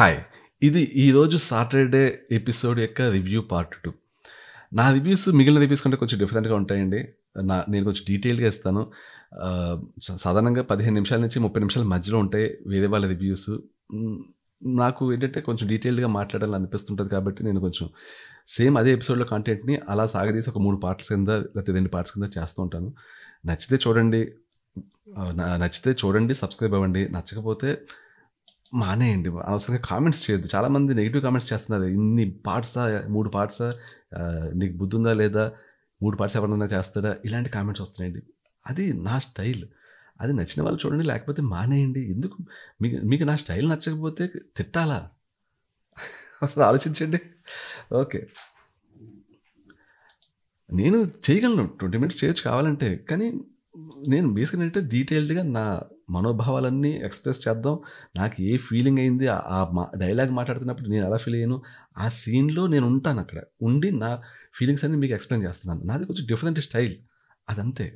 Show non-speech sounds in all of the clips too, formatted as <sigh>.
Hi ఇది ఈరోజు Saturday episode యొక్క రివ్యూ పార్ట్ టూ నా రివ్యూస్ మిగిలిన రివ్యూస్ కంటే కొంచెం డిఫరెంట్గా ఉంటాయండి నా నేను కొంచెం డీటెయిల్గా ఇస్తాను సాధారణంగా పదిహేను నిమిషాల నుంచి ముప్పై నిమిషాల మధ్యలో ఉంటాయి వేరే వాళ్ళ రివ్యూస్ నాకు ఏంటంటే కొంచెం డీటెయిల్గా మాట్లాడాలని అనిపిస్తుంటుంది కాబట్టి నేను కొంచెం సేమ్ అదే ఎపిసోడ్లో కంటెంట్ని అలా సాగదీసి ఒక మూడు పార్ట్స్ కింద లేకపోతే రెండు పార్ట్స్ కింద చేస్తూ ఉంటాను నచ్చితే చూడండి నచ్చితే చూడండి సబ్స్క్రైబ్ అవ్వండి నచ్చకపోతే మానేయండి అనవసరంగా కామెంట్స్ చేయొద్దు చాలామంది నెగిటివ్ కామెంట్స్ చేస్తున్నారు ఇన్ని పార్ట్సా మూడు పార్ట్సా నీకు బుద్ధి ఉందా లేదా మూడు పార్ట్స్ ఎవరన్నా చేస్తాడా ఇలాంటి కామెంట్స్ వస్తున్నాయండి అది నా స్టైల్ అది నచ్చిన వాళ్ళు చూడండి లేకపోతే మానేయండి ఎందుకు మీకు మీకు నా స్టైల్ నచ్చకపోతే తిట్టాలా అసలు ఆలోచించండి ఓకే నేను చేయగలను ట్వంటీ మినిట్స్ చేయొచ్చు కావాలంటే కానీ నేను బేసిక్ అంటే డీటెయిల్డ్గా నా మనోభావాలన్నీ ఎక్స్ప్రెస్ చేద్దాం నాకు ఏ ఫీలింగ్ అయింది ఆ మా డైలాగ్ మాట్లాడుతున్నప్పుడు నేను ఎలా ఫీల్ అయ్యాను ఆ సీన్లో నేను ఉంటాను అక్కడ ఉండి నా ఫీలింగ్స్ అన్ని మీకు ఎక్స్ప్లెయిన్ చేస్తున్నాను నాది కొంచెం డిఫరెంట్ స్టైల్ అదంతే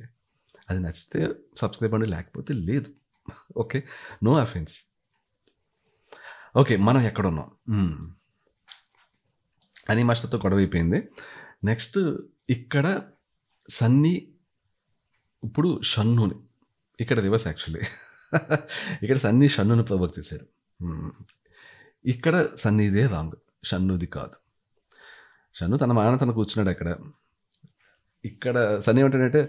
అది నచ్చితే సబ్స్క్రైబ్ అండి లేకపోతే లేదు ఓకే నో అఫెన్స్ ఓకే మనం ఎక్కడున్నాం అని మాస్టర్తో గొడవ అయిపోయింది నెక్స్ట్ ఇక్కడ సన్నీ ఇప్పుడు షన్నుని ఇక్కడ రివర్స్ యాక్చువల్లీ ఇక్కడ సన్నీ షన్నును ప్రొవోక్ చేశాడు ఇక్కడ సన్నీదే రాంగ్ షన్నుది కాదు షన్ను తన మాన తన కూర్చున్నాడు అక్కడ ఇక్కడ సన్నీ ఏమంటాడంటే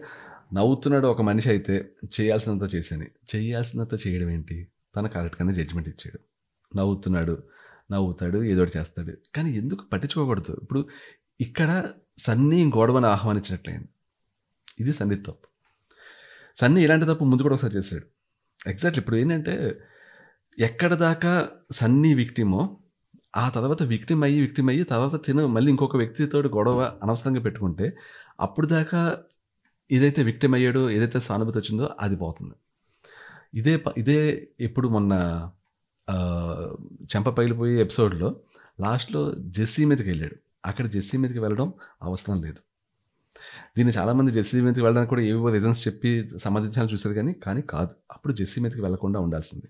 నవ్వుతున్నాడు ఒక మనిషి అయితే చేయాల్సినంత చేశాను చేయాల్సినంత చేయడం ఏంటి తన కరెక్ట్గానే జడ్జిమెంట్ ఇచ్చాడు నవ్వుతున్నాడు నవ్వుతాడు ఏదో చేస్తాడు కానీ ఎందుకు పట్టించుకోకూడదు ఇప్పుడు ఇక్కడ సన్నీ గొడవని ఆహ్వానించినట్లయింది ఇది సన్నీ తప్పు సన్నీ ఇలాంటి తప్పు ముందు కూడా ఒకసారి చేశాడు ఎగ్జాక్ట్లీ ఇప్పుడు ఏంటంటే ఎక్కడ దాకా సన్నీ విక్టిమో ఆ తర్వాత విక్టిమ్ అయ్యి విక్టిమ్ అయ్యి తర్వాత తిన మళ్ళీ ఇంకొక వ్యక్తితో గొడవ అనవసరంగా పెట్టుకుంటే అప్పుడు దాకా ఏదైతే విక్టిమ్ అయ్యాడో ఏదైతే సానుభూతి వచ్చిందో అది పోతుంది ఇదే ఇదే ఇప్పుడు మొన్న చెంప పగిలిపోయే ఎపిసోడ్లో లాస్ట్లో జెస్సీ మీదకి వెళ్ళాడు అక్కడ జెస్సీ మీదకి వెళ్ళడం అవసరం లేదు దీన్ని చాలామంది జెస్సీ మీదకి వెళ్ళడానికి కూడా ఏవేవో రీజన్స్ చెప్పి సమర్థించాలని చూశారు కానీ కానీ కాదు అప్పుడు జెస్సీ మీదకి వెళ్లకుండా ఉండాల్సింది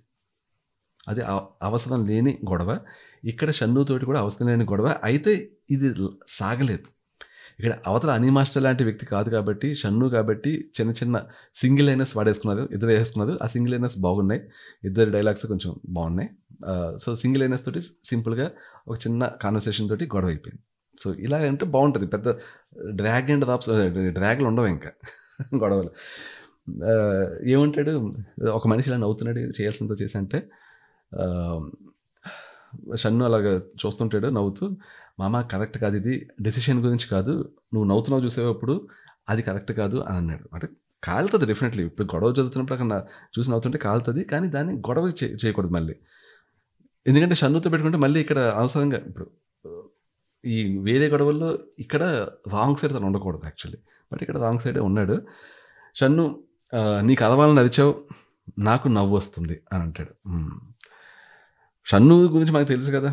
అది అవసరం లేని గొడవ ఇక్కడ షన్నుతోటి కూడా అవసరం లేని గొడవ అయితే ఇది సాగలేదు ఇక్కడ అవతల అనీ మాస్టర్ లాంటి వ్యక్తి కాదు కాబట్టి షన్ను కాబట్టి చిన్న చిన్న సింగిల్ లైనర్స్ వాడేసుకున్నారు ఇద్దరు వేసుకున్నారు ఆ సింగిల్ లైనర్స్ బాగున్నాయి ఇద్దరు డైలాగ్స్ కొంచెం బాగున్నాయి సో సింగిల్ లైనర్స్ తోటి సింపుల్గా ఒక చిన్న కాన్వర్సేషన్ తోటి గొడవ అయిపోయింది సో ఇలా అంటే బాగుంటుంది పెద్ద డ్రాగ్ అండ్ రాప్స్ డ్రాగ్లు ఉండవు ఇంకా <laughs> గొడవలు ఏమంటాడు ఒక మనిషి ఇలా నవ్వుతున్నాడు చేయాల్సినంత అంటే షన్ను అలాగ చూస్తుంటాడు నవ్వుతూ మామ కరెక్ట్ కాదు ఇది డెసిషన్ గురించి కాదు నువ్వు నవ్వుతున్నావు చూసేటప్పుడు అది కరెక్ట్ కాదు అని అన్నాడు అంటే కాలుతుంది డెఫినెట్లీ ఇప్పుడు గొడవ చదువుతున్నప్పుడు అక్కడ చూసి నవ్వుతుంటే కాలుతుంది కానీ దాన్ని గొడవ చేయకూడదు మళ్ళీ ఎందుకంటే షన్నుతో పెట్టుకుంటే మళ్ళీ ఇక్కడ అవసరంగా ఇప్పుడు ఈ వేరే గొడవల్లో ఇక్కడ రాంగ్ సైడ్ తను ఉండకూడదు యాక్చువల్లీ బట్ ఇక్కడ రాంగ్ సైడే ఉన్నాడు షన్ను నీకు అదవాలని అదిచావు నాకు నవ్వు వస్తుంది అని అంటాడు షన్ను గురించి మనకు తెలుసు కదా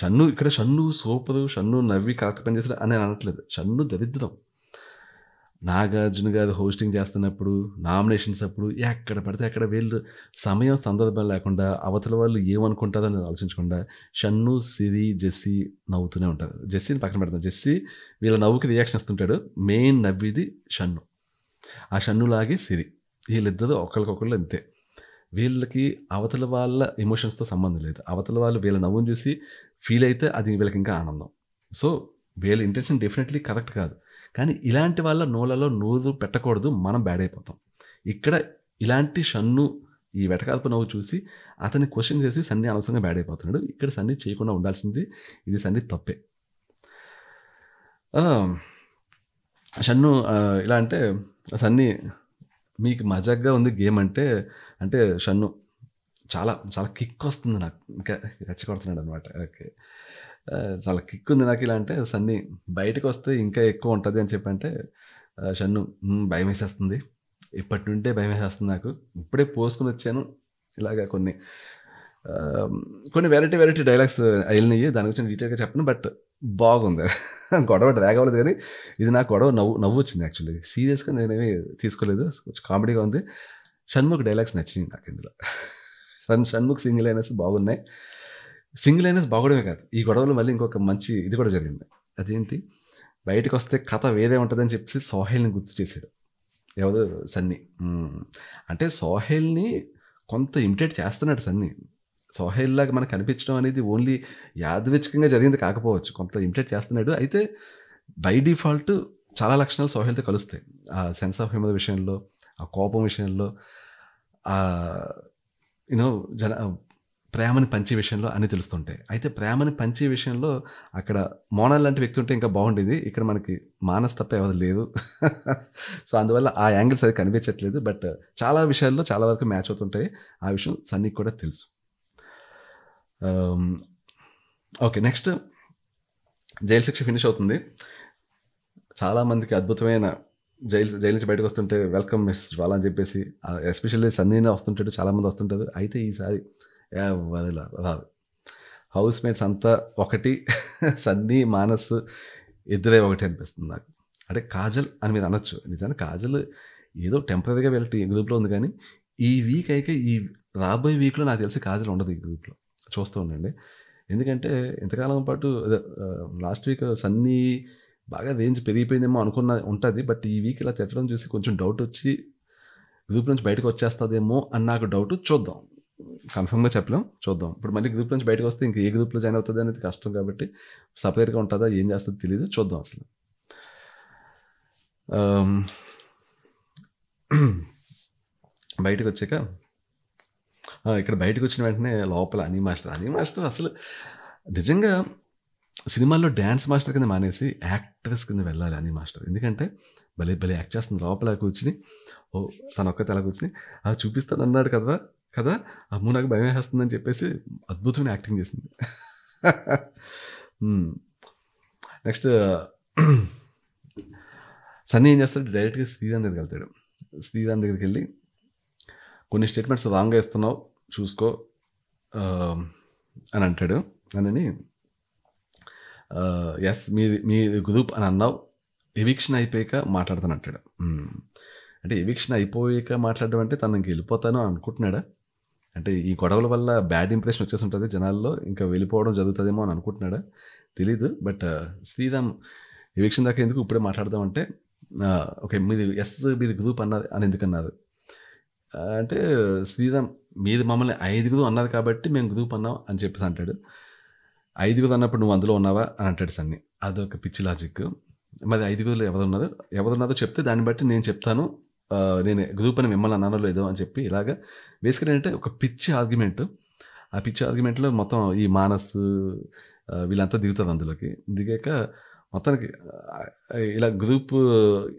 షన్ను ఇక్కడ షన్ను సూపరు షన్ను నవ్వి కరెక్ట్ పని పనిచేసాడు అని అనట్లేదు షన్ను దరిద్రం నాగార్జున గారు హోస్టింగ్ చేస్తున్నప్పుడు నామినేషన్స్ అప్పుడు ఎక్కడ పడితే అక్కడ వీళ్ళు సమయం సందర్భం లేకుండా అవతల వాళ్ళు ఏమనుకుంటారో నేను ఆలోచించకుండా షన్ను సిరి జెస్సీ నవ్వుతూనే ఉంటారు జెస్సీని పక్కన పెడతాను జెస్సీ వీళ్ళ నవ్వుకి రియాక్షన్ ఇస్తుంటాడు మెయిన్ నవ్విది షన్ను ఆ షన్ను లాగే సిరి వీళ్ళిద్దరూ ఒకరికొకళ్ళు అంతే వీళ్ళకి అవతల వాళ్ళ ఎమోషన్స్తో సంబంధం లేదు అవతల వాళ్ళు వీళ్ళ నవ్వును చూసి ఫీల్ అయితే అది వీళ్ళకి ఇంకా ఆనందం సో వీళ్ళ ఇంటెన్షన్ డెఫినెట్లీ కరెక్ట్ కాదు కానీ ఇలాంటి వాళ్ళ నోలలో నోరు పెట్టకూడదు మనం బ్యాడ్ అయిపోతాం ఇక్కడ ఇలాంటి షన్ను ఈ వెటకాల్పు నవ్వు చూసి అతన్ని క్వశ్చన్ చేసి సన్ని అనవసరంగా బ్యాడ్ అయిపోతున్నాడు ఇక్కడ సన్ని చేయకుండా ఉండాల్సింది ఇది సన్ని తప్పే షన్ను ఇలా అంటే సన్ని మీకు మజాగ్గా ఉంది గేమ్ అంటే అంటే షన్ను చాలా చాలా కిక్ వస్తుంది నాకు ఇంకా రెచ్చగొడుతున్నాడు అనమాట ఓకే చాలా కిక్ ఉంది నాకు ఇలా అంటే సన్నీ బయటకు వస్తే ఇంకా ఎక్కువ ఉంటుంది అని చెప్పంటే షన్ను భయం వేసేస్తుంది ఇప్పటి నుండే భయం వేసేస్తుంది నాకు ఇప్పుడే పోసుకుని వచ్చాను ఇలాగా కొన్ని కొన్ని వెరైటీ వెరైటీ డైలాగ్స్ అయినాయి దాని గురించి డీటెయిల్గా చెప్పను బట్ బాగుంది <laughs> గొడవ రాగవలేదు కానీ ఇది నాకు గొడవ నవ్వు నవ్వు వచ్చింది యాక్చువల్లీ సీరియస్గా నేనేమి తీసుకోలేదు కొంచెం కామెడీగా ఉంది షణ్ముఖ్ డైలాగ్స్ నచ్చినాయి నాకు ఇందులో <laughs> షణ్ షణ్ముఖ్ సింగిల్ అయినస్ బాగున్నాయి సింగిల్ అయినా బాగోడమే కాదు ఈ గొడవలు మళ్ళీ ఇంకొక మంచి ఇది కూడా జరిగింది అదేంటి బయటకు వస్తే కథ వేరే ఉంటుందని చెప్పేసి సోహెల్ని గుర్తు చేశాడు ఎవరు సన్నీ అంటే సోహెల్ని కొంత ఇమిటేట్ చేస్తున్నాడు సన్నీ సోహెల్ లాగా మనకు కనిపించడం అనేది ఓన్లీ యాదృచ్ఛికంగా జరిగింది కాకపోవచ్చు కొంత ఇమిటేట్ చేస్తున్నాడు అయితే బై డిఫాల్ట్ చాలా లక్షణాలు సోహెల్తో కలుస్తాయి ఆ సెన్స్ ఆఫ్ హ్యూమర్ విషయంలో ఆ కోపం విషయంలో యూనో జన ప్రేమని పంచే విషయంలో అన్ని తెలుస్తుంటాయి అయితే ప్రేమని పంచే విషయంలో అక్కడ మోనల్ లాంటి వ్యక్తి ఉంటే ఇంకా బాగుండేది ఇక్కడ మనకి మానస్ తప్ప ఎవరు లేదు <laughs> సో అందువల్ల ఆ యాంగిల్స్ అది కనిపించట్లేదు బట్ చాలా విషయాల్లో చాలా వరకు మ్యాచ్ అవుతుంటాయి ఆ విషయం సన్నీ కూడా తెలుసు ఓకే నెక్స్ట్ జైలు శిక్ష ఫినిష్ అవుతుంది చాలామందికి అద్భుతమైన జైలు జైలు నుంచి బయటకు వస్తుంటే వెల్కమ్ మిస్ జ్వాలా అని చెప్పేసి ఎస్పెషల్లీ సన్నీనే వస్తుంటాడు చాలామంది వస్తుంటారు అయితే ఈసారి అది రాదు హౌస్ మేట్స్ అంతా ఒకటి సన్నీ మానస్ ఇద్దరే ఒకటి అనిపిస్తుంది నాకు అంటే కాజల్ అని మీద అనొచ్చు నిజానికి కాజల్ ఏదో టెంపరీగా వెళ్ళి ఈ గ్రూప్లో ఉంది కానీ ఈ వీక్ అయితే ఈ రాబోయే వీక్లో నాకు తెలిసి కాజల్ ఉండదు ఈ గ్రూప్లో చూస్తూ ఉండండి ఎందుకంటే ఇంతకాలం పాటు లాస్ట్ వీక్ సన్నీ బాగా రేంజ్ పెరిగిపోయిందేమో అనుకున్న ఉంటుంది బట్ ఈ వీక్ ఇలా తిట్టడం చూసి కొంచెం డౌట్ వచ్చి గ్రూప్ నుంచి బయటకు వచ్చేస్తుందేమో అని నాకు డౌట్ చూద్దాం కన్ఫర్మ్గా చెప్పలేం చూద్దాం ఇప్పుడు మళ్ళీ గ్రూప్ నుంచి బయటకు వస్తే ఇంక ఏ గ్రూప్లో జాయిన్ అవుతుంది అనేది కష్టం కాబట్టి సపరేట్గా ఉంటుందా ఏం చేస్తుందో తెలియదు చూద్దాం అసలు బయటకు వచ్చాక ఇక్కడ బయటకు వచ్చిన వెంటనే లోపల అనీ మాస్టర్ అనీ మాస్టర్ అసలు నిజంగా సినిమాల్లో డ్యాన్స్ మాస్టర్ కింద మానేసి యాక్ట్రెస్ కింద వెళ్ళాలి అని మాస్టర్ ఎందుకంటే భలే భలే యాక్ట్ చేస్తుంది లోపల కూర్చుని ఓ తన ఒక్కతే అలా కూర్చుని అవి చూపిస్తాను అన్నాడు కదా కదా అమ్ము నాకు భయం వేస్తుందని చెప్పేసి అద్భుతమైన యాక్టింగ్ చేసింది నెక్స్ట్ సన్నీ ఏం చేస్తాడు డైరెక్ట్గా శ్రీదాన్ దగ్గరికి వెళ్తాడు శ్రీదాన్ దగ్గరికి వెళ్ళి కొన్ని స్టేట్మెంట్స్ రాంగ్గా ఇస్తున్నావు చూసుకో అని అంటాడు అని ఎస్ మీ మీ గ్రూప్ అని అన్నావు ఎవిక్షన్ అయిపోయాక మాట్లాడతాను అంటాడు అంటే ఎవిక్షన్ అయిపోయాక మాట్లాడడం అంటే తనకి వెళ్ళిపోతాను అనుకుంటున్నాడా అంటే ఈ గొడవల వల్ల బ్యాడ్ ఇంప్రెషన్ వచ్చేసి జనాల్లో ఇంకా వెళ్ళిపోవడం జరుగుతుందేమో అని అనుకుంటున్నాడా తెలీదు బట్ uh, శ్రీరామ్ ఎవిక్షన్ దాకా ఎందుకు ఇప్పుడే మాట్లాడదామంటే uh, ఓకే మీది ఎస్ మీది గ్రూప్ అన్నది అని ఎందుకన్నారు uh, అంటే శ్రీరామ్ మీది మమ్మల్ని ఐదుగురు అన్నారు కాబట్టి మేము గ్రూప్ అన్నాం అని చెప్పేసి అంటాడు ఐదుగురు అన్నప్పుడు నువ్వు అందులో ఉన్నావా అని అంటాడు సన్ని అదొక పిచ్చి లాజిక్ మరి ఐదుగురులో ఎవరు ఎవరు ఉన్నారో చెప్తే దాన్ని బట్టి నేను చెప్తాను నేను గ్రూప్ అని మిమ్మల్ని అన్నానో లేదో అని చెప్పి ఇలాగ బేసికల్ ఏంటంటే ఒక పిచ్చి ఆర్గ్యుమెంట్ ఆ పిచ్చి ఆర్గ్యుమెంట్లో మొత్తం ఈ మానస్ వీళ్ళంతా దిగుతుంది అందులోకి దిగాక మొత్తానికి ఇలా గ్రూప్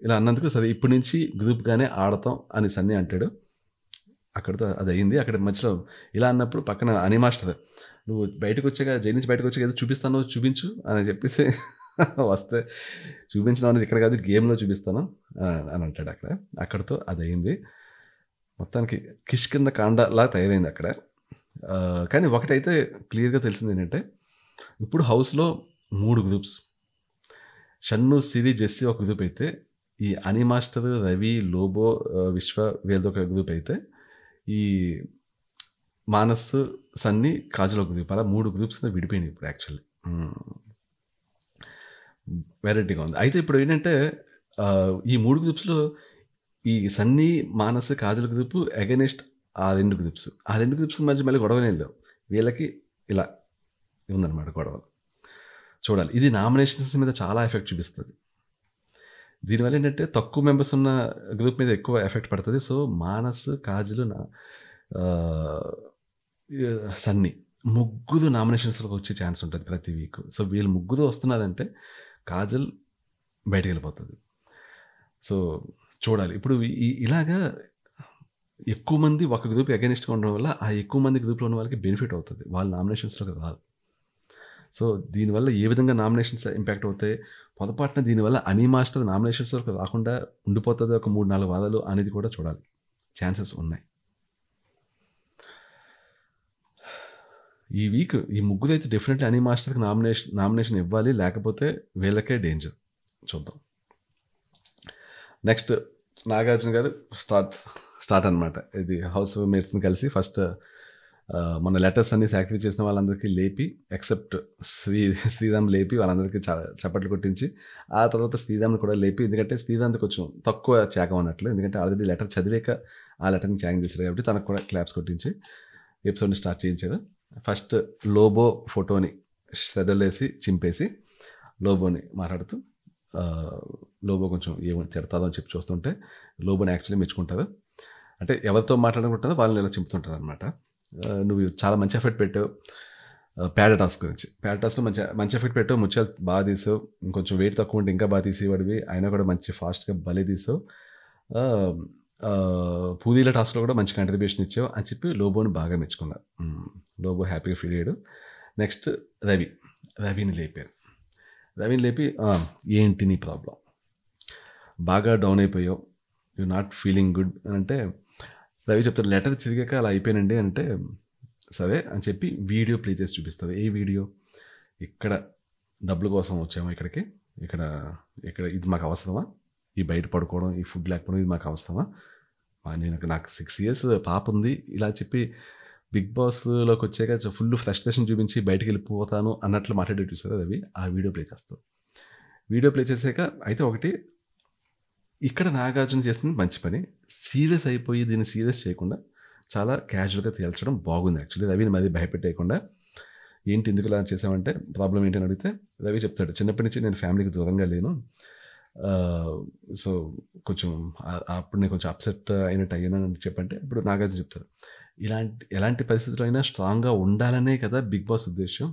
ఇలా అన్నందుకు సరే ఇప్పటి నుంచి గ్రూప్గానే ఆడతాం అని సన్నీ అంటాడు అక్కడతో అది అయింది అక్కడ మధ్యలో ఇలా అన్నప్పుడు పక్కన అనిమాస్టర్ నువ్వు బయటకు వచ్చాక జై నుంచి బయటకు వచ్చాక ఏదో చూపిస్తానో చూపించు అని చెప్పేసి వస్తే చూపించడం అనేది ఇక్కడ కాదు గేమ్లో చూపిస్తాను అని అంటాడు అక్కడ అక్కడతో అది అయింది మొత్తానికి కిష్ కింద కాండలా తయారైంది అక్కడ కానీ ఒకటైతే క్లియర్గా తెలిసింది ఏంటంటే ఇప్పుడు హౌస్లో మూడు గ్రూప్స్ షన్ను సిరి జెస్సీ ఒక గ్రూప్ అయితే ఈ అని మాస్టర్ రవి లోబో విశ్వ వీళ్ళది ఒక గ్రూప్ అయితే ఈ మానస్ సన్ని కాజల్ ఒక గ్రూప్ అలా మూడు గ్రూప్స్ విడిపోయినాయి ఇప్పుడు యాక్చువల్లీ వెరైటీగా ఉంది అయితే ఇప్పుడు ఏంటంటే ఈ మూడు గ్రూప్స్లో ఈ సన్నీ మానస కాజల్ గ్రూప్ అగెనిస్ట్ ఆ రెండు గ్రూప్స్ ఆ రెండు గ్రూప్స్ మధ్య మళ్ళీ గొడవనే లేవు వీళ్ళకి ఇలా ఉందన్నమాట గొడవలు చూడాలి ఇది నామినేషన్స్ మీద చాలా ఎఫెక్ట్ చూపిస్తుంది దీనివల్ల ఏంటంటే తక్కువ మెంబర్స్ ఉన్న గ్రూప్ మీద ఎక్కువ ఎఫెక్ట్ పడుతుంది సో మానస్ కాజులు నా సన్నీ ముగ్గురు నామినేషన్స్లోకి వచ్చే ఛాన్స్ ఉంటుంది ప్రతి వీక్ సో వీళ్ళు ముగ్గురు వస్తున్నదంటే కాజల్ బయటకు వెళ్ళిపోతుంది సో చూడాలి ఇప్పుడు ఇలాగా ఎక్కువ మంది ఒక గ్రూప్ అగెనిస్ట్గా ఉండడం వల్ల ఆ ఎక్కువ మంది గ్రూప్లో ఉన్న వాళ్ళకి బెనిఫిట్ అవుతుంది వాళ్ళ నామినేషన్స్లోకి రాదు సో దీనివల్ల ఏ విధంగా నామినేషన్స్ ఇంపాక్ట్ అవుతాయి పొరపాటున దీనివల్ల అనీ మాస్టర్ నామినేషన్స్ వరకు రాకుండా ఉండిపోతుంది ఒక మూడు నాలుగు వాదాలు అనేది కూడా చూడాలి ఛాన్సెస్ ఉన్నాయి ఈ వీక్ ఈ ముగ్గురు అయితే డెఫినెట్లీ అనీ మాస్టర్కి నామినేషన్ నామినేషన్ ఇవ్వాలి లేకపోతే వీళ్ళకే డేంజర్ చూద్దాం నెక్స్ట్ నాగార్జున గారు స్టార్ట్ స్టార్ట్ అనమాట ఇది హౌస్ మేట్స్ని కలిసి ఫస్ట్ మన లెటర్స్ అన్ని సాక్రిఫైస్ చేసిన వాళ్ళందరికీ లేపి ఎక్సెప్ట్ శ్రీ శ్రీరామ్ లేపి వాళ్ళందరికీ చప్పట్లు కొట్టించి ఆ తర్వాత శ్రీరామ్ని కూడా లేపి ఎందుకంటే శ్రీరామ్కి కొంచెం తక్కువ చేకం అన్నట్లు ఎందుకంటే ఆల్రెడీ లెటర్ చదివాక ఆ లెటర్ని ఛాంజ్ చేశారు కాబట్టి తనకు కూడా క్లాప్స్ కొట్టించి ఎపిసోడ్ని స్టార్ట్ చేయించారు ఫస్ట్ లోబో ఫోటోని సెడలేసి చింపేసి లోబోని మాట్లాడుతూ లోబో కొంచెం ఏమైనా తిడతాదో అని చెప్పి చూస్తుంటే లోబోని యాక్చువల్లీ మెచ్చుకుంటారు అంటే ఎవరితో మాట్లాడుకుంటుందో వాళ్ళని ఇలా చింపుతుంటుంది అనమాట నువ్వు చాలా మంచి ఎఫెక్ట్ పెట్టావు ప్యాడటాస్ గురించి ప్యాడటాస్లో మంచి మంచి ఎఫెక్ట్ పెట్టావు ముచ్చాలు బాగా తీసావు ఇంకొంచెం వెయిట్ తక్కువ ఉంటే ఇంకా బాగా తీసేవాడివి అయినా కూడా మంచి ఫాస్ట్గా బలి తీసావు పూదీల టాస్క్లో కూడా మంచి కంట్రిబ్యూషన్ ఇచ్చావు అని చెప్పి లోబోని బాగా మెచ్చుకున్నారు లోబో హ్యాపీగా ఫీల్ అయ్యాడు నెక్స్ట్ రవి రవిని లేపారు రవిని లేపి ఏంటి నీ ప్రాబ్లం బాగా డౌన్ అయిపోయావు యు నాట్ ఫీలింగ్ గుడ్ అని అంటే రవి చెప్తారు లెటర్ చిరిగాక అలా అయిపోయానండి అంటే సరే అని చెప్పి వీడియో ప్లే చేసి చూపిస్తారు ఏ వీడియో ఇక్కడ డబ్బుల కోసం వచ్చాము ఇక్కడికి ఇక్కడ ఇక్కడ ఇది మాకు అవసరమా ఈ బయట పడుకోవడం ఈ ఫుడ్ లేకపోవడం ఇది మాకు అవసరమా నేను నాకు సిక్స్ ఇయర్స్ పాప ఉంది ఇలా చెప్పి బిగ్ బాస్లోకి వచ్చాక ఫుల్ ఫ్రస్ట్రేషన్ చూపించి బయటకు వెళ్ళిపోతాను అన్నట్లు మాట్లాడే చూసారు అది ఆ వీడియో ప్లే చేస్తాను వీడియో ప్లే చేసాక అయితే ఒకటి ఇక్కడ నాగార్జున చేస్తుంది మంచి పని సీరియస్ అయిపోయి దీన్ని సీరియస్ చేయకుండా చాలా క్యాజువల్గా తేల్చడం బాగుంది యాక్చువల్లీ రవిని మరి భయపెట్టేయకుండా ఏంటి ఎందుకు ఇలా చేసామంటే ప్రాబ్లం అని అడిగితే రవి చెప్తాడు చిన్నప్పటి నుంచి నేను ఫ్యామిలీకి దూరంగా లేను సో కొంచెం అప్పుడు నేను కొంచెం అప్సెట్ అయినట్టు అని చెప్పంటే ఇప్పుడు నాగార్జున చెప్తారు ఇలాంటి ఎలాంటి పరిస్థితుల్లో అయినా స్ట్రాంగ్గా ఉండాలనే కదా బిగ్ బాస్ ఉద్దేశం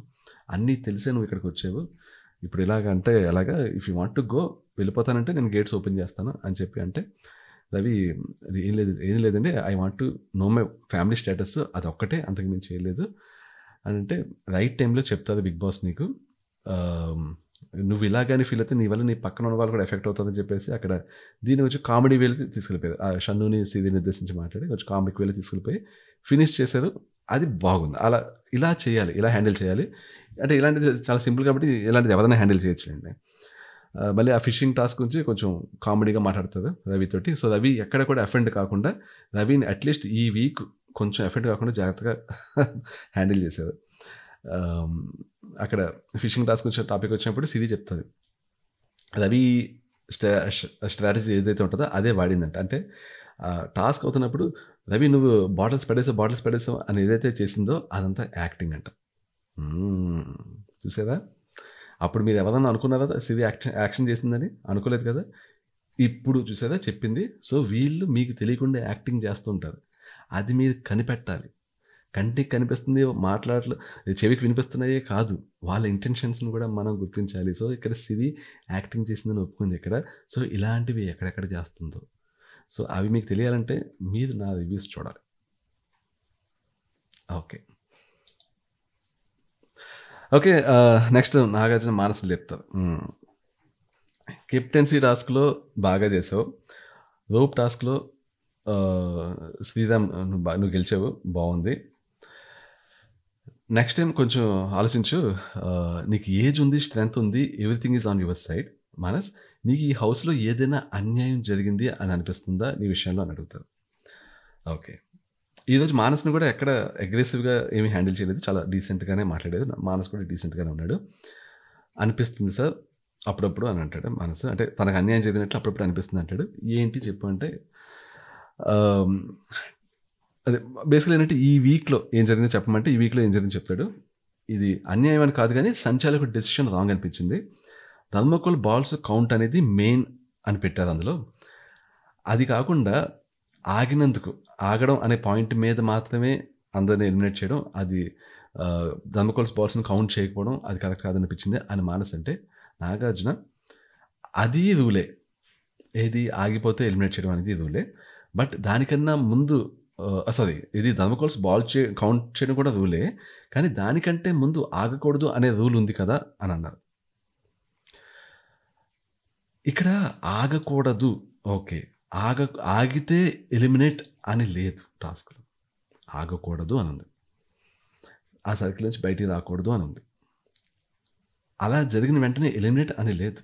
అన్నీ తెలిసే నువ్వు ఇక్కడికి వచ్చావు ఇప్పుడు ఇలాగంటే ఎలాగా if you want to go వెళ్ళిపోతానంటే నేను గేట్స్ ఓపెన్ చేస్తాను అని చెప్పి అంటే రవి ఏం లేదు ఏం లేదండి I want to know my family status అది ఒక్కటే అంతకు మించి ఏం లేదు అని అంటే రైట్ టైంలో చెప్తుంది బిగ్ బాస్ నీకు నువ్వు కానీ ఫీల్ అయితే నీ వల్ల నీ పక్కన ఉన్న వాళ్ళు కూడా ఎఫెక్ట్ అవుతుందని చెప్పేసి అక్కడ దీన్ని కొంచెం కామెడీ వేలు తీసుకెళ్ళిపోయారు ఆ షన్నుని సీదిని ఉద్దేశించి మాట్లాడి కొంచెం కామిక్ వేలు తీసుకెళ్ళిపోయి ఫినిష్ చేసేది అది బాగుంది అలా ఇలా చేయాలి ఇలా హ్యాండిల్ చేయాలి అంటే ఇలాంటిది చాలా సింపుల్ కాబట్టి ఇలాంటిది ఎవరైనా హ్యాండిల్ చేయొచ్చులేండి మళ్ళీ ఆ ఫిషింగ్ టాస్క్ గురించి కొంచెం కామెడీగా మాట్లాడుతుంది రవితోటి సో రవి ఎక్కడ కూడా ఎఫెండ్ కాకుండా రవిని అట్లీస్ట్ ఈ వీక్ కొంచెం ఎఫెక్ట్ కాకుండా జాగ్రత్తగా హ్యాండిల్ <laughs> చేశారు అక్కడ ఫిషింగ్ టాస్క్ వచ్చే టాపిక్ వచ్చినప్పుడు సిరి చెప్తుంది రవి స్ట్రాటజీ ఏదైతే ఉంటుందో అదే వాడిందంట అంటే టాస్క్ అవుతున్నప్పుడు రవి నువ్వు బాటిల్స్ పడేసావు బాటిల్స్ పడేసావు అని ఏదైతే చేసిందో అదంతా యాక్టింగ్ అంట చూసారా అప్పుడు మీరు ఎవరన్నా అనుకున్నారా సిరి యాక్షన్ యాక్షన్ చేసిందని అనుకోలేదు కదా ఇప్పుడు చూసారా చెప్పింది సో వీళ్ళు మీకు తెలియకుండా యాక్టింగ్ చేస్తుంటారు అది మీరు కనిపెట్టాలి కంటికి కనిపిస్తుంది మాట్లాడలు చెవికి వినిపిస్తున్నాయే కాదు వాళ్ళ ఇంటెన్షన్స్ని కూడా మనం గుర్తించాలి సో ఇక్కడ సిరి యాక్టింగ్ చేసిందని ఒప్పుకుంది ఇక్కడ సో ఇలాంటివి ఎక్కడెక్కడ చేస్తుందో సో అవి మీకు తెలియాలంటే మీరు నా రివ్యూస్ చూడాలి ఓకే ఓకే నెక్స్ట్ నాగార్జున మానసులు చెప్తారు కెప్టెన్సీ టాస్క్లో బాగా చేసావు రోప్ టాస్క్లో శ్రీరామ్ నువ్వు నువ్వు గెలిచావు బాగుంది నెక్స్ట్ టైం కొంచెం ఆలోచించు నీకు ఏజ్ ఉంది స్ట్రెంగ్త్ ఉంది everything is on your side Manas నీకు ఈ హౌస్లో ఏదైనా అన్యాయం జరిగింది అని అనిపిస్తుందా నీ విషయంలో అని అడుగుతారు ఓకే ఈరోజు మానసుని కూడా ఎక్కడ అగ్రెసివ్గా ఏమి హ్యాండిల్ చేయలేదు చాలా డీసెంట్గానే మాట్లాడేది మానస్ కూడా డీసెంట్గానే ఉన్నాడు అనిపిస్తుంది సార్ అప్పుడప్పుడు అని అంటాడు మానసు అంటే తనకు అన్యాయం జరిగినట్లు అప్పుడప్పుడు అనిపిస్తుంది అంటాడు ఏంటి చెప్పు అంటే అదే బేసికల్ ఏంటంటే ఈ వీక్లో ఏం జరిగిందో చెప్పమంటే ఈ వీక్లో ఏం జరిగిందో చెప్తాడు ఇది అన్యాయం అని కాదు కానీ సంచాలకు డెసిషన్ రాంగ్ అనిపించింది ధర్మకోల్ బాల్స్ కౌంట్ అనేది మెయిన్ అని పెట్టారు అందులో అది కాకుండా ఆగినందుకు ఆగడం అనే పాయింట్ మీద మాత్రమే అందరిని ఎలిమినేట్ చేయడం అది ధర్మకోల్స్ బాల్స్ని కౌంట్ చేయకపోవడం అది కరెక్ట్ కాదనిపించింది అని మానసు అంటే నాగార్జున అది రూలే ఏది ఆగిపోతే ఎలిమినేట్ చేయడం అనేది రూలే బట్ దానికన్నా ముందు సారీ ఇది థర్మకోల్స్ బాల్ చే కౌంట్ చేయడం కూడా రూలే కానీ దానికంటే ముందు ఆగకూడదు అనే రూల్ ఉంది కదా అని అన్నారు ఇక్కడ ఆగకూడదు ఓకే ఆగ ఆగితే ఎలిమినేట్ అని లేదు టాస్క్లో ఆగకూడదు అని ఉంది ఆ సర్కిల్ నుంచి బయటికి రాకూడదు అని ఉంది అలా జరిగిన వెంటనే ఎలిమినేట్ అని లేదు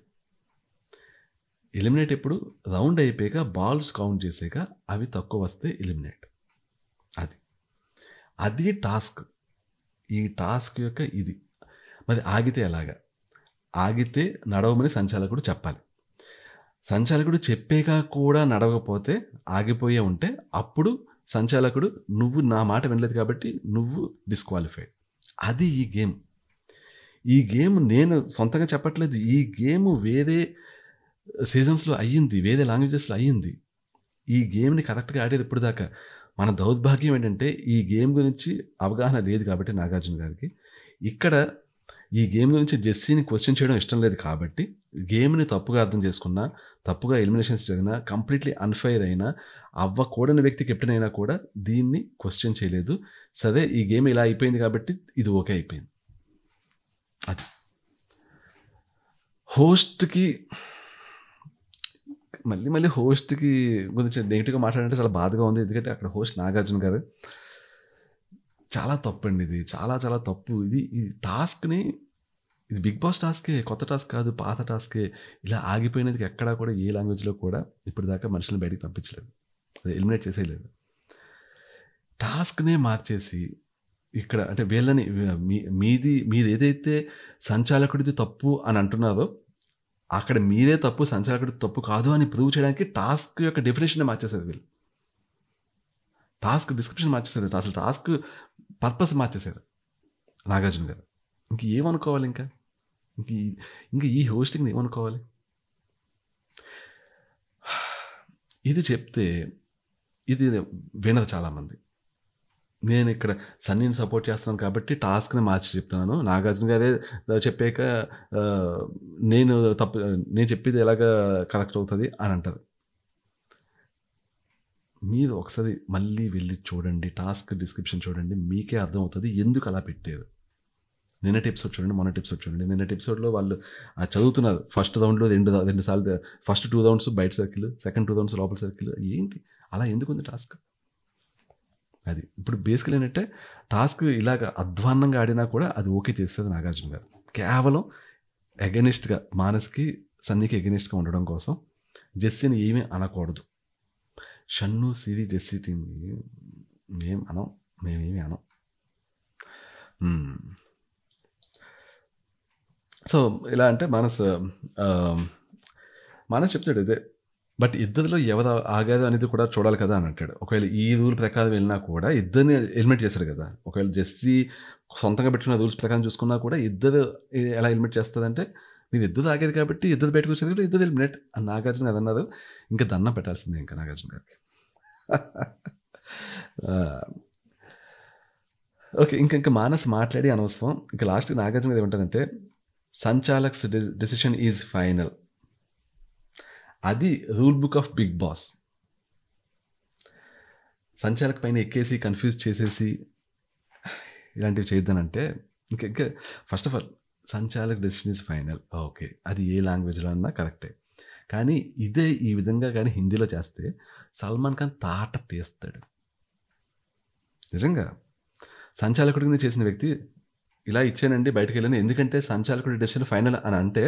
ఎలిమినేట్ ఎప్పుడు రౌండ్ అయిపోయాక బాల్స్ కౌంట్ చేసాక అవి తక్కువ వస్తే ఎలిమినేట్ అది టాస్క్ ఈ టాస్క్ యొక్క ఇది మరి ఆగితే ఎలాగా ఆగితే నడవమని సంచాలకుడు చెప్పాలి సంచాలకుడు చెప్పేగా కూడా నడవకపోతే ఆగిపోయే ఉంటే అప్పుడు సంచాలకుడు నువ్వు నా మాట వినలేదు కాబట్టి నువ్వు డిస్క్వాలిఫైడ్ అది ఈ గేమ్ ఈ గేమ్ నేను సొంతంగా చెప్పట్లేదు ఈ గేమ్ వేరే సీజన్స్లో అయ్యింది వేరే లాంగ్వేజెస్లో అయ్యింది ఈ గేమ్ని కరెక్ట్గా ఆడేది ఇప్పుడు దాకా మన దౌర్భాగ్యం ఏంటంటే ఈ గేమ్ గురించి అవగాహన లేదు కాబట్టి నాగార్జున గారికి ఇక్కడ ఈ గేమ్ గురించి జెస్సీని క్వశ్చన్ చేయడం ఇష్టం లేదు కాబట్టి గేమ్ని తప్పుగా అర్థం చేసుకున్నా తప్పుగా ఎలిమినేషన్స్ జరిగినా కంప్లీట్లీ అన్ఫైర్ అయినా అవ్వకూడని వ్యక్తి కెప్టెన్ అయినా కూడా దీన్ని క్వశ్చన్ చేయలేదు సరే ఈ గేమ్ ఇలా అయిపోయింది కాబట్టి ఇది ఓకే అయిపోయింది అది హోస్ట్కి మళ్ళీ మళ్ళీ హోస్ట్కి గురించి నెగిటివ్గా మాట్లాడంటే చాలా బాధగా ఉంది ఎందుకంటే అక్కడ హోస్ట్ నాగార్జున గారు చాలా తప్పు అండి ఇది చాలా చాలా తప్పు ఇది ఈ టాస్క్ని ఇది బిగ్ బాస్ టాస్కే కొత్త టాస్క్ కాదు పాత టాస్కే ఇలా ఆగిపోయినది ఎక్కడా కూడా ఏ లాంగ్వేజ్లో కూడా ఇప్పుడు దాకా మనుషులను బయటికి పంపించలేదు అది ఎలిమినేట్ చేసేయలేదు టాస్క్నే మార్చేసి ఇక్కడ అంటే వీళ్ళని మీది మీది ఏదైతే సంచాలకుడిది తప్పు అని అంటున్నారో అక్కడ మీరే తప్పు సంచాలకుడు తప్పు కాదు అని ప్రూవ్ చేయడానికి టాస్క్ యొక్క డెఫినేషన్ మార్చేసారు వీళ్ళు టాస్క్ డిస్క్రిప్షన్ మార్చేసారు అసలు టాస్క్ పర్పస్ మార్చేసారు నాగార్జున గారు ఇంక ఏమనుకోవాలి ఇంకా ఇంక ఇంకా ఈ హోస్టింగ్ ఏమనుకోవాలి <sighs> ఇది చెప్తే ఇది వినదు చాలామంది నేను ఇక్కడ సన్నీని సపోర్ట్ చేస్తున్నాను కాబట్టి టాస్క్ని మార్చి చెప్తున్నాను నాగార్జున గారే చెప్పాక నేను తప్పు నేను చెప్పేది ఎలాగ కరెక్ట్ అవుతుంది అని అంటారు మీరు ఒకసారి మళ్ళీ వెళ్ళి చూడండి టాస్క్ డిస్క్రిప్షన్ చూడండి మీకే అర్థమవుతుంది ఎందుకు అలా పెట్టారు నిన్నటి ఎపిసోడ్ చూడండి మొన్నటి ఎపిసోడ్ చూడండి నిన్నటి ఎపిసోడ్లో వాళ్ళు చదువుతున్నారు ఫస్ట్ రౌండ్లో రెండు రెండు సార్లు ఫస్ట్ టూ రౌండ్స్ బయట సర్కిల్ సెకండ్ టూ రౌండ్స్ లోపల సర్కిల్ ఏంటి అలా ఎందుకు ఉంది టాస్క్ అది ఇప్పుడు బేసికల్ ఏంటంటే టాస్క్ ఇలాగ అధ్వాన్నంగా ఆడినా కూడా అది ఓకే చేస్తుంది నాగార్జున గారు కేవలం ఎగనిస్ట్గా మానస్కి సన్నీకి ఎగనిస్ట్గా ఉండడం కోసం జెస్సీని ఏమీ అనకూడదు షన్ను సిరి జెస్సీ టీం మేము అనం మేమేమి అనం సో ఇలా అంటే మనసు మనసు చెప్తాడు ఇదే బట్ ఇద్దరిలో ఎవరు ఆగాదు అనేది కూడా చూడాలి కదా అని అంటాడు ఒకవేళ ఈ రూల్ ప్రకారం వెళ్ళినా కూడా ఇద్దరిని హెల్మెట్ చేశాడు కదా ఒకవేళ జెస్సీ సొంతంగా పెట్టుకున్న రూల్స్ ప్రకారం చూసుకున్నా కూడా ఇద్దరు ఎలా ఎలిమినేట్ చేస్తుందంటే మీరు ఇద్దరు ఆగేది కాబట్టి ఇద్దరు బయటకు వచ్చేది కూడా ఇద్దరు ఎలిమినేట్ అని నాగార్జున గారు అన్నారు ఇంకా దండం పెట్టాల్సిందే ఇంకా నాగార్జున గారికి ఓకే ఇంక ఇంకా మానస్ మాట్లాడి అనవసరం ఇంకా లాస్ట్ నాగార్జున గారు ఏమంటుందంటే సంచాలక్స్ డిసిషన్ ఈజ్ ఫైనల్ అది rule book of Bigg Boss సంచాలక పైన ఎక్కేసి కన్ఫ్యూజ్ చేసేసి ఇలాంటివి చేయొద్దనంటే ఇంకా ఇంకా ఫస్ట్ ఆఫ్ ఆల్ సంచాలక్ డెసిషన్ ఇస్ ఫైనల్ ఓకే అది ఏ లాంగ్వేజ్లో అన్నా కరెక్టే కానీ ఇదే ఈ విధంగా కానీ హిందీలో చేస్తే సల్మాన్ ఖాన్ తాట తీస్తాడు నిజంగా సంచాలకుడి కింద చేసిన వ్యక్తి ఇలా ఇచ్చానండి బయటకు వెళ్ళాను ఎందుకంటే సంచాలకుడి డెసిషన్ ఫైనల్ అని అంటే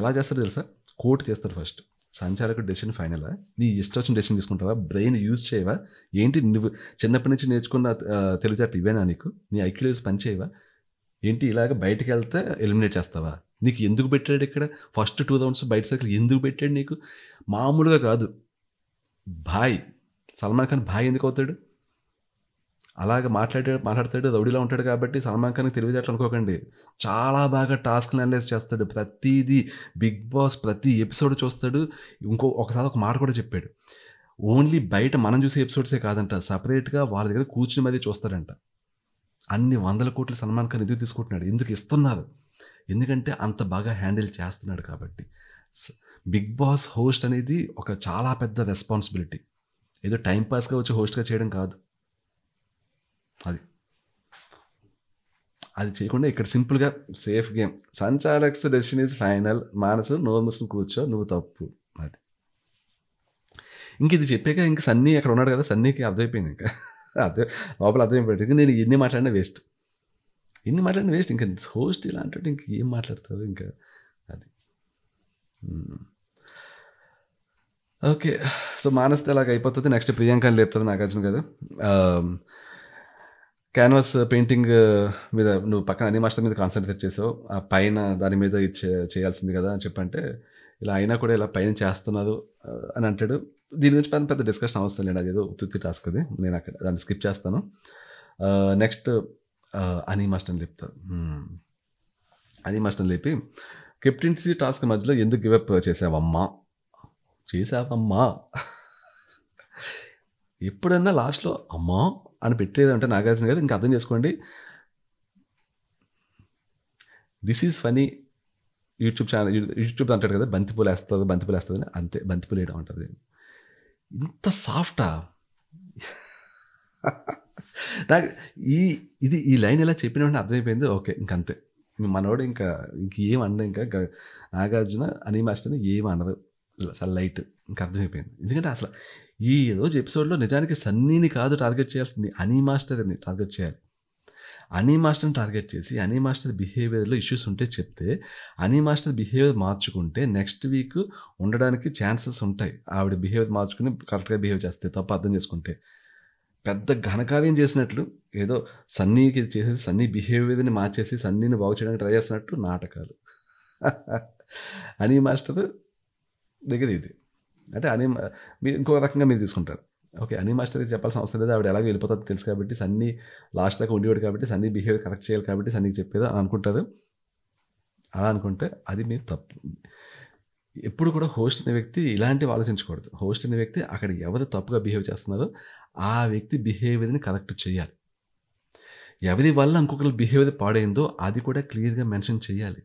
ఎలా చేస్తారు తెలుసా కోర్టు చేస్తారు ఫస్ట్ సంచారకు డెసిషన్ ఫైనలా నీ ఇష్టం వచ్చిన డెసిషన్ తీసుకుంటావా బ్రెయిన్ యూజ్ చేయవా ఏంటి నువ్వు చిన్నప్పటి నుంచి నేర్చుకున్న తెలిసేట్లు ఇవేనా నీకు నీ ఐక్యూ లెవెల్స్ చేయవా ఏంటి ఇలాగ బయటకు వెళ్తే ఎలిమినేట్ చేస్తావా నీకు ఎందుకు పెట్టాడు ఇక్కడ ఫస్ట్ టూ థౌసండ్స్ బయట సైకిల్ ఎందుకు పెట్టాడు నీకు మామూలుగా కాదు బాయ్ సల్మాన్ ఖాన్ బాయ్ ఎందుకు అవుతాడు అలాగే మాట్లాడే మాట్లాడతాడు రౌడీలా ఉంటాడు కాబట్టి సల్మాన్ ఖాన్కి తెలివితే అనుకోకండి చాలా బాగా టాస్క్ని అనలైజ్ చేస్తాడు ప్రతిదీ బిగ్ బాస్ ప్రతి ఎపిసోడ్ చూస్తాడు ఇంకో ఒకసారి ఒక మాట కూడా చెప్పాడు ఓన్లీ బయట మనం చూసే ఎపిసోడ్సే కాదంట సపరేట్గా వాళ్ళ దగ్గర కూర్చుని మరీ చూస్తాడంట అన్ని వందల కోట్లు సల్మాన్ ఖాన్ ఎదురు తీసుకుంటున్నాడు ఎందుకు ఇస్తున్నారు ఎందుకంటే అంత బాగా హ్యాండిల్ చేస్తున్నాడు కాబట్టి బిగ్ బాస్ హోస్ట్ అనేది ఒక చాలా పెద్ద రెస్పాన్సిబిలిటీ ఏదో టైంపాస్గా వచ్చి హోస్ట్గా చేయడం కాదు అది అది చేయకుండా ఇక్కడ సింపుల్గా సేఫ్ గేమ్ సంచాలక్స్ డెసిషన్ ఈజ్ ఫైనల్ మానసు నోరు కూర్చో నువ్వు తప్పు అది ఇంక ఇది చెప్పాక ఇంక సన్నీ అక్కడ ఉన్నాడు కదా సన్నీకి అర్థమైపోయింది ఇంకా అర్థం లోపల అర్థమైపోయింది ఇంకా నేను ఎన్ని మాట్లాడినా వేస్ట్ ఎన్ని మాట్లాడినా వేస్ట్ ఇంకా హోస్ట్ ఇలా అంటే ఇంక ఏం మాట్లాడతావు ఇంకా అది ఓకే సో మానస్తే అలాగ అయిపోతుంది నెక్స్ట్ ప్రియాంక అని లేపుతుంది నాగార్జున కదా క్యాన్వాస్ పెయింటింగ్ uh, uh, మీద నువ్వు పక్కన అన్ని మాస్టర్ మీద కాన్సన్ట్రేట్ చేసావు ఆ పైన దాని మీద చేయాల్సింది కదా అని చెప్పంటే ఇలా అయినా కూడా ఇలా పైన చేస్తున్నారు uh, అని అంటాడు దీని గురించి పెద్ద పెద్ద డిస్కషన్ అవసరం లేదు అదేదో ఉత్తి టాస్క్ అది నేను అక్కడ దాన్ని స్కిప్ చేస్తాను నెక్స్ట్ అని మాస్టర్ లేపుతారు hmm. అని మాస్టర్ లేపి కెప్టెన్సీ టాస్క్ మధ్యలో ఎందుకు గివప్ చేసావమ్మా చేసావమ్మా <laughs> ఎప్పుడన్నా లాస్ట్లో అమ్మా అని పెట్టేది అంటే నాగార్జున గారు ఇంకా అర్థం చేసుకోండి this is funny YouTube channel YouTube అంటాడు కదా బంతిపూలు వేస్తుంది బంతిపూలు వేస్తుంది అంతే బంతిపూలు వేయడం ఉంటుంది ఇంత సాఫ్టా <laughs> నాకు ఈ ఇది ఈ లైన్ ఎలా చెప్పిన వెంటనే అర్థమైపోయింది ఓకే ఇంకంతే మనోడు ఇంకా ఇంక ఏం అండదు ఇంకా నాగార్జున అనిమాస్టర్ని ఏం అనదు చాలా లైట్ ఇంకా అర్థమైపోయింది ఎందుకంటే అసలు ఈ రోజు ఎపిసోడ్లో నిజానికి సన్నీని కాదు టార్గెట్ చేయాల్సింది అనీ మాస్టర్ని టార్గెట్ చేయాలి అనీ మాస్టర్ని టార్గెట్ చేసి అనీ మాస్టర్ బిహేవియర్లో ఇష్యూస్ ఉంటే చెప్తే అనీ మాస్టర్ బిహేవియర్ మార్చుకుంటే నెక్స్ట్ వీక్ ఉండడానికి ఛాన్సెస్ ఉంటాయి ఆవిడ బిహేవియర్ మార్చుకుని కరెక్ట్గా బిహేవ్ చేస్తే తప్ప అర్థం చేసుకుంటే పెద్ద ఘనకార్యం చేసినట్లు ఏదో సన్నీకి చేసేసి సన్నీ బిహేవియర్ని మార్చేసి సన్నీని బాగు చేయడానికి ట్రై చేస్తున్నట్టు నాటకాలు <laughs> అనీ మాస్టర్ దగ్గర ఇది అంటే అని మీరు ఇంకో రకంగా మీరు తీసుకుంటారు ఓకే అని మాస్టర్ చెప్పాల్సిన అవసరం లేదు ఆవిడ ఎలాగో వెళ్ళిపోతుంది తెలుసు కాబట్టి సన్ని లాస్ట్ దాకా ఉండేవాడు కాబట్టి సన్నీ బిహేవియర్ కరెక్ట్ చేయాలి కాబట్టి సన్నికి చెప్పేది అని అనుకుంటారు అలా అనుకుంటే అది మీరు తప్పు ఎప్పుడు కూడా హోస్ట్ అనే వ్యక్తి ఇలాంటివి ఆలోచించకూడదు హోస్ట్ అనే వ్యక్తి అక్కడ ఎవరు తప్పుగా బిహేవ్ చేస్తున్నారో ఆ వ్యక్తి బిహేవియర్ని కరెక్ట్ చేయాలి ఎవరి వల్ల ఇంకొకరి బిహేవియర్ పాడైందో అది కూడా క్లియర్గా మెన్షన్ చేయాలి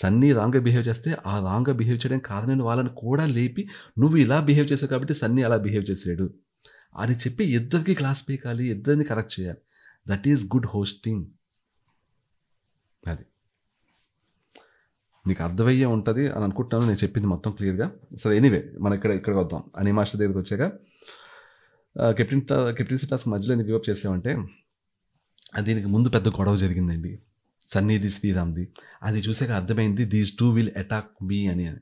సన్నీ రాంగ్గా బిహేవ్ చేస్తే ఆ రాంగ్గా బిహేవ్ చేయడం కాదని వాళ్ళని కూడా లేపి నువ్వు ఇలా బిహేవ్ చేసావు కాబట్టి సన్నీ అలా బిహేవ్ చేసాడు అని చెప్పి ఇద్దరికి క్లాస్ పీకాలి ఇద్దరిని కరెక్ట్ చేయాలి దట్ ఈస్ గుడ్ హోస్టింగ్ అది మీకు అర్థమయ్యే ఉంటుంది అని అనుకుంటున్నాను నేను చెప్పింది మొత్తం క్లియర్గా సరే ఎనీవే మనం ఇక్కడ ఇక్కడ వద్దాం అని మాస్టర్ దగ్గరికి వచ్చాక కెప్టెన్ కెప్టెన్సీ టాస్క్ మధ్యలో నేను గివప్ చేసామంటే దీనికి ముందు పెద్ద గొడవ జరిగిందండి సన్నిధి శ్రీరామ్ది అది చూసాక అర్థమైంది these two will attack me అని అని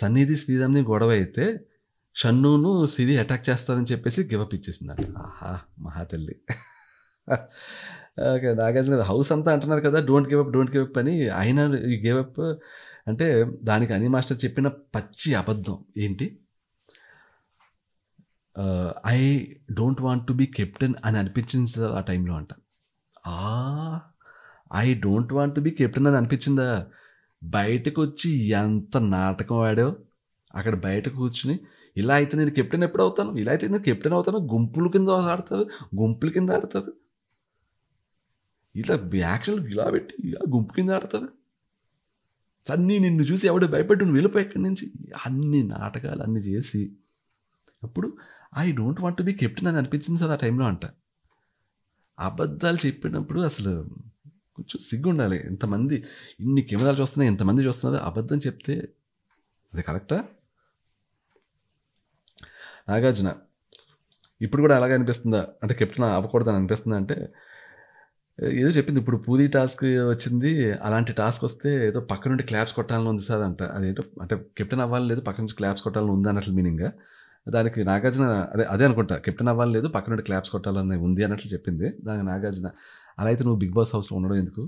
సన్నిధి శ్రీరామ్ని గొడవ అయితే షన్నును సిరి అటాక్ చేస్తారని చెప్పేసి గివప్ ఇచ్చేసిందంట ఆహా మహాతల్లి ఓకే నాగార్జున హౌస్ అంతా అంటున్నారు కదా డోంట్ గివప్ డోంట్ గివప్ అని ఆయన ఈ గివప్ అంటే దానికి అని మాస్టర్ చెప్పిన పచ్చి అబద్ధం ఏంటి I don't want to be captain అని అనిపించింది ఆ టైంలో అంట ఆ I don't want be captain అని అనిపించిందా బయటకు వచ్చి ఎంత నాటకం ఆడో అక్కడ బయట కూర్చుని ఇలా అయితే నేను కెప్టెన్ ఎప్పుడు అవుతాను ఇలా అయితే నేను కెప్టెన్ అవుతాను గుంపుల కింద ఆడుతుంది గుంపుల కింద ఆడుతుంది ఇలా యాక్షన్ ఇలా పెట్టి ఇలా గుంపు కింద ఆడుతుంది అన్నీ నిన్ను చూసి ఎవడో భయపడి నువ్వు వెళ్ళిపోయి ఇక్కడి నుంచి అన్ని నాటకాలు అన్ని చేసి అప్పుడు I don't want be captain అని అనిపించింది సార్ ఆ టైంలో అంట అబద్ధాలు చెప్పినప్పుడు అసలు కొంచెం సిగ్గు ఉండాలి ఇంతమంది ఇన్ని కెమెరాలు చూస్తున్నాయి ఇంతమంది చూస్తున్నారు అబద్ధం చెప్తే అది కరెక్టా నాగార్జున ఇప్పుడు కూడా అలాగే అనిపిస్తుందా అంటే కెప్టెన్ అవ్వకూడదని అనిపిస్తుందా అంటే ఏదో చెప్పింది ఇప్పుడు పూరి టాస్క్ వచ్చింది అలాంటి టాస్క్ వస్తే ఏదో పక్క నుండి క్లాప్స్ కొట్టాలని ఉంది సార్ అంట అదేంటో అంటే కెప్టెన్ అవ్వాలి లేదు పక్క నుంచి క్లాప్స్ కొట్టాలని ఉంది అన్నట్లు మీనింగ్గా దానికి నాగార్జున అదే అదే అనుకుంటా కెప్టెన్ అవ్వాలి లేదు పక్కన క్లాప్స్ కొట్టాలని ఉంది అన్నట్లు చెప్పింది దానికి నాగార్జున అలా అయితే నువ్వు బిగ్ బాస్ హౌస్లో ఉండడం ఎందుకు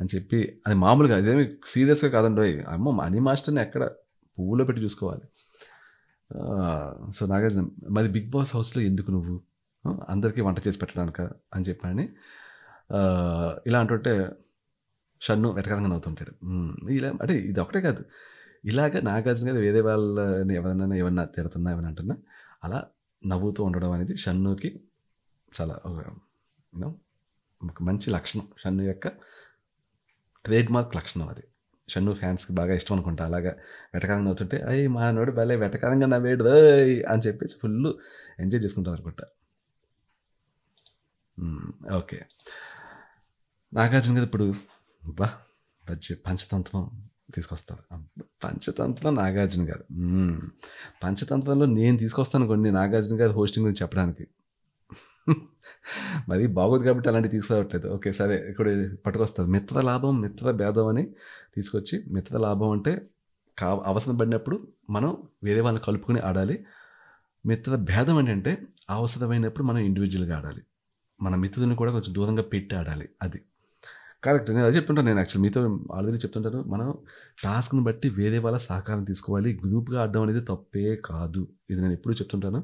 అని చెప్పి అది మామూలుగా అదేమి సీరియస్గా కాదండి అమ్మ మనీ మాస్టర్ని ఎక్కడ పువ్వులో పెట్టి చూసుకోవాలి సో నాగార్జున మరి బిగ్ బాస్ హౌస్లో ఎందుకు నువ్వు అందరికీ వంట చేసి పెట్టడానిక అని చెప్పాను ఇలా అంటుంటే షన్ను వెటకరంగా నవ్వుతుంటాడు ఇలా అంటే ఇది ఒకటే కాదు ఇలాగ నాగార్జున గారు వేరే వాళ్ళని ఎవరన్నా ఏమన్నా తిడుతున్నా ఏమైనా అంటున్నా అలా నవ్వుతూ ఉండడం అనేది షన్నుకి చాలా ఒక మంచి లక్షణం షన్ను యొక్క ట్రేడ్ మార్క్ లక్షణం అది షన్ను ఫ్యాన్స్కి బాగా ఇష్టం అనుకుంటా అలాగా వెటకారంగా అవుతుంటే అయ్యి మా నోడు భలే వెటకారంగా నవ్వేడు అని చెప్పేసి ఫుల్ ఎంజాయ్ చేసుకుంటాం అనుకుంటా ఓకే నాగార్జున గారు ఇప్పుడు బా బజ్జి పంచతంత్రం తీసుకొస్తాను పంచతంత్ర నాగార్జున గారు పంచతంత్రంలో నేను తీసుకొస్తాను కొన్ని నాగార్జున గారు హోస్టింగ్ గురించి చెప్పడానికి మరి బాగోదు కాబట్టి అలాంటివి తీసుకురావట్లేదు ఓకే సరే ఇక్కడ పట్టుకొస్తారు మిత్ర లాభం మిత్ర భేదం అని తీసుకొచ్చి మిత్ర లాభం అంటే కా అవసరం పడినప్పుడు మనం వేరే వాళ్ళని కలుపుకుని ఆడాలి మిత్ర భేదం ఏంటంటే అవసరమైనప్పుడు మనం ఇండివిజువల్గా ఆడాలి మన మిత్రుని కూడా కొంచెం దూరంగా పెట్టి ఆడాలి అది కరెక్ట్ నేను అది చెప్తుంటాను నేను యాక్చువల్ మీతో ఆల్రెడీ చెప్తుంటాను మనం టాస్క్ని బట్టి వేరే వాళ్ళ సహకారం తీసుకోవాలి గ్రూప్గా ఆడడం అనేది తప్పే కాదు ఇది నేను ఎప్పుడూ చెప్తుంటాను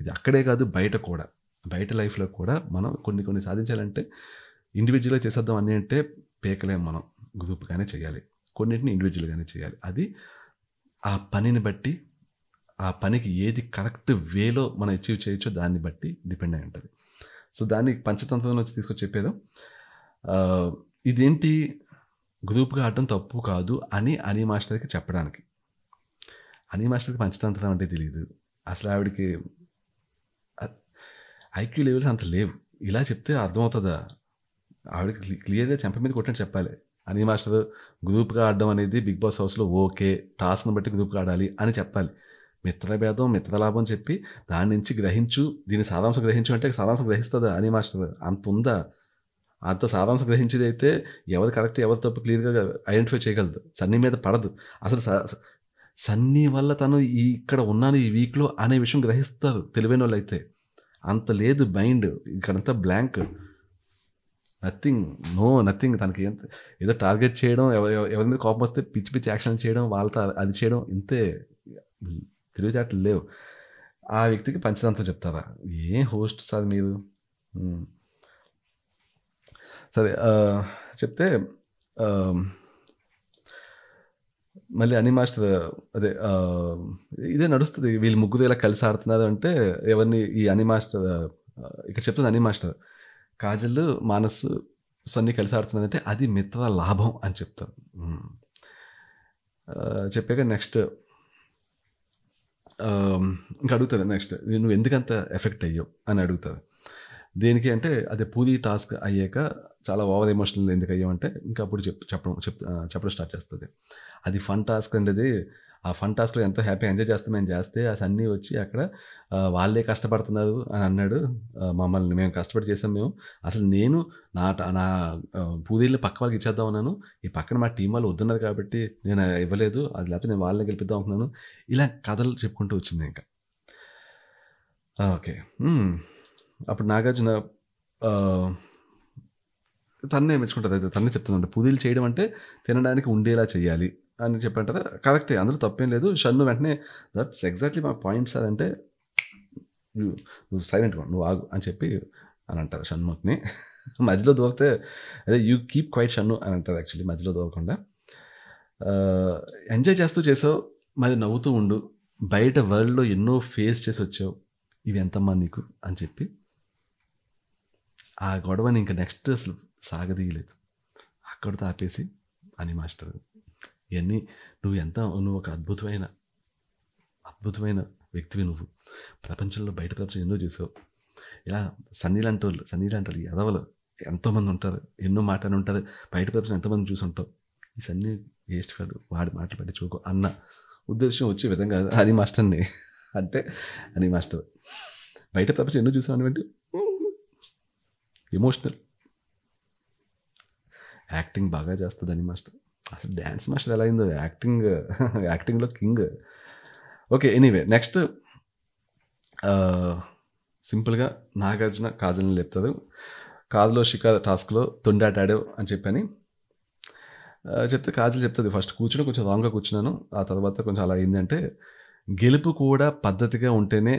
ఇది అక్కడే కాదు బయట కూడా బయట లైఫ్లో కూడా మనం కొన్ని కొన్ని సాధించాలంటే ఇండివిజువల్గా చేసేద్దాం అని అంటే పేకలేం మనం గ్రూప్గానే చేయాలి కొన్నింటిని ఇండివిజువల్గానే చేయాలి అది ఆ పనిని బట్టి ఆ పనికి ఏది కరెక్ట్ వేలో మనం అచీవ్ చేయొచ్చో దాన్ని బట్టి డిపెండ్ అయి ఉంటుంది సో దాన్ని పంచతంత్రంలో వచ్చి తీసుకొచ్చి చెప్పేదో ఇదేంటి గ్రూప్గా ఆడటం తప్పు కాదు అని అనీ మాస్టర్కి చెప్పడానికి అనీ మాస్టర్కి పంచతంత్రం అంటే తెలియదు అసలు ఆవిడకి ఐక్యూ లెవెల్స్ అంత లేవు ఇలా చెప్తే అర్థమవుతుందా ఆవిడకి క్లియర్గా చెంప మీద కొట్టని చెప్పాలి అనీ మాస్టర్ గ్రూప్గా ఆడడం అనేది బిగ్ బాస్ హౌస్లో ఓకే టాస్క్ని బట్టి గ్రూప్గా ఆడాలి అని చెప్పాలి మిత్రభేదం మిత్రలాభం చెప్పి దాని నుంచి గ్రహించు దీని సారాంశం గ్రహించు అంటే సారాంశం గ్రహిస్తుందా అనీ మాస్టర్ అంత ఉందా అంత సారాంశం గ్రహించేది అయితే ఎవరు కరెక్ట్ ఎవరు తప్పు క్లియర్గా ఐడెంటిఫై చేయగలదు సన్నీ మీద పడదు అసలు సన్నీ వల్ల తను ఈ ఇక్కడ ఉన్నాను ఈ వీక్లో అనే విషయం గ్రహిస్తారు తెలివైన వాళ్ళు అయితే అంత లేదు మైండ్ ఇక్కడంతా బ్లాంక్ నథింగ్ నో నథింగ్ తనకి ఏదో టార్గెట్ చేయడం ఎవరి మీద కోపం వస్తే పిచ్చి పిచ్చి యాక్షన్ చేయడం వాళ్ళతో అది చేయడం ఇంతే తెలివితేటలు లేవు ఆ వ్యక్తికి పంచతంత్రం చెప్తారా ఏం హోస్ట్ సార్ మీరు సరే చెప్తే మళ్ళీ అని మాస్టర్ అదే ఇదే నడుస్తుంది వీళ్ళు ముగ్గురు ఇలా కలిసి ఆడుతున్నారు అంటే ఎవరిని ఈ అని మాస్టర్ ఇక్కడ చెప్తుంది అని మాస్టర్ కాజల్ మానసు సన్ని కలిసి ఆడుతున్నది అంటే అది మిత్ర లాభం అని చెప్తారు చెప్పాక నెక్స్ట్ ఇంకా అడుగుతుంది నెక్స్ట్ నువ్వు ఎందుకంత ఎఫెక్ట్ అయ్యావు అని అడుగుతుంది దేనికి అంటే అదే పూరి టాస్క్ అయ్యాక చాలా ఓవర్ ఎమోషనల్ ఎందుకు అయ్యామంటే ఇంకా అప్పుడు చెప్ చెప్పడం చెప్ చెప్పడం స్టార్ట్ చేస్తుంది అది ఫన్ టాస్క్ అనేది ఆ ఫన్ టాస్క్లో ఎంతో హ్యాపీ ఎంజాయ్ చేస్తామని చేస్తే చేస్తే అన్నీ వచ్చి అక్కడ వాళ్ళే కష్టపడుతున్నారు అని అన్నాడు మమ్మల్ని మేము కష్టపడి చేసాం మేము అసలు నేను నా నా పూదీళ్ళు పక్క వాళ్ళకి ఇచ్చేద్దాం అన్నాను ఈ పక్కన మా టీం వాళ్ళు వద్దున్నారు కాబట్టి నేను ఇవ్వలేదు అది లేకపోతే నేను వాళ్ళని గెలిపిద్దాం అనుకున్నాను ఇలా కథలు చెప్పుకుంటూ వచ్చింది ఇంకా ఓకే అప్పుడు నాగార్జున తన్నే మెచ్చుకుంటుంది అయితే తన్నే చెప్తుందంట పుదీలు చేయడం అంటే తినడానికి ఉండేలా చేయాలి అని చెప్పంట కరెక్టే అందులో తప్పేం లేదు షన్ను వెంటనే దట్స్ ఎగ్జాక్ట్లీ మా పాయింట్స్ అదంటే నువ్వు సైలెంట్గా నువ్వు ఆగు అని చెప్పి అని అంటారు షణ్ముఖ్ని మధ్యలో దూరితే అదే యూ కీప్ క్వైట్ షన్ను అని అంటారు యాక్చువల్లీ మధ్యలో దూరకుండా ఎంజాయ్ చేస్తూ చేసావు మరి నవ్వుతూ ఉండు బయట వరల్డ్లో ఎన్నో ఫేస్ చేసి వచ్చావు ఇవి ఎంతమ్మా నీకు అని చెప్పి ఆ గొడవని ఇంకా నెక్స్ట్ అసలు సాగదీయలేదు అక్కడితో ఆపేసి అని మాస్టర్ ఇవన్నీ నువ్వు ఎంత నువ్వు ఒక అద్భుతమైన అద్భుతమైన వ్యక్తివి నువ్వు ప్రపంచంలో బయట ప్రపంచం ఎన్నో చూసావు ఇలా సన్నీ లాంటి వాళ్ళు సన్నీ లాంటి వాళ్ళు ఎదవలు ఎంతోమంది ఉంటారు ఎన్నో మాటలు ఉంటుంది బయట ప్రపంచం ఎంతోమంది చూసి ఉంటావు ఈ సన్నీ వేస్ట్ కాదు వాడి మాటలు పట్టించుకో అన్న ఉద్దేశం వచ్చే విధంగా అది మాస్టర్ని అంటే అని మాస్టర్ బయట ప్రపంచం ఎన్నో చూసావు అని ఎమోషనల్ యాక్టింగ్ బాగా చేస్తుంది అని మాస్టర్ అసలు డ్యాన్స్ మాస్టర్ ఎలా అయిందో యాక్టింగ్ యాక్టింగ్లో కింగ్ ఓకే ఎనీవే నెక్స్ట్ సింపుల్గా నాగార్జున కాజల్ని లేపుతుంది కాదులో షికా టాస్క్లో తొండాటాడు అని చెప్పని చెప్తే కాజల్ చెప్తుంది ఫస్ట్ కూర్చుని కొంచెం రాంగ్గా కూర్చున్నాను ఆ తర్వాత కొంచెం అలా ఏంటంటే గెలుపు కూడా పద్ధతిగా ఉంటేనే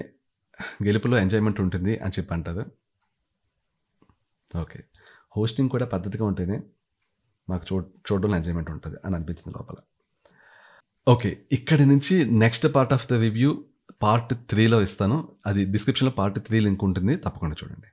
గెలుపులో ఎంజాయ్మెంట్ ఉంటుంది అని చెప్పి అంటారు ఓకే హోస్టింగ్ కూడా పద్ధతిగా ఉంటేనే మాకు చూ చూడడం ఎంజాయ్మెంట్ ఉంటుంది అని అనిపించింది లోపల ఓకే ఇక్కడి నుంచి next part of the review part త్రీలో ఇస్తాను అది డిస్క్రిప్షన్లో పార్ట్ త్రీ లింక్ ఉంటుంది తప్పకుండా చూడండి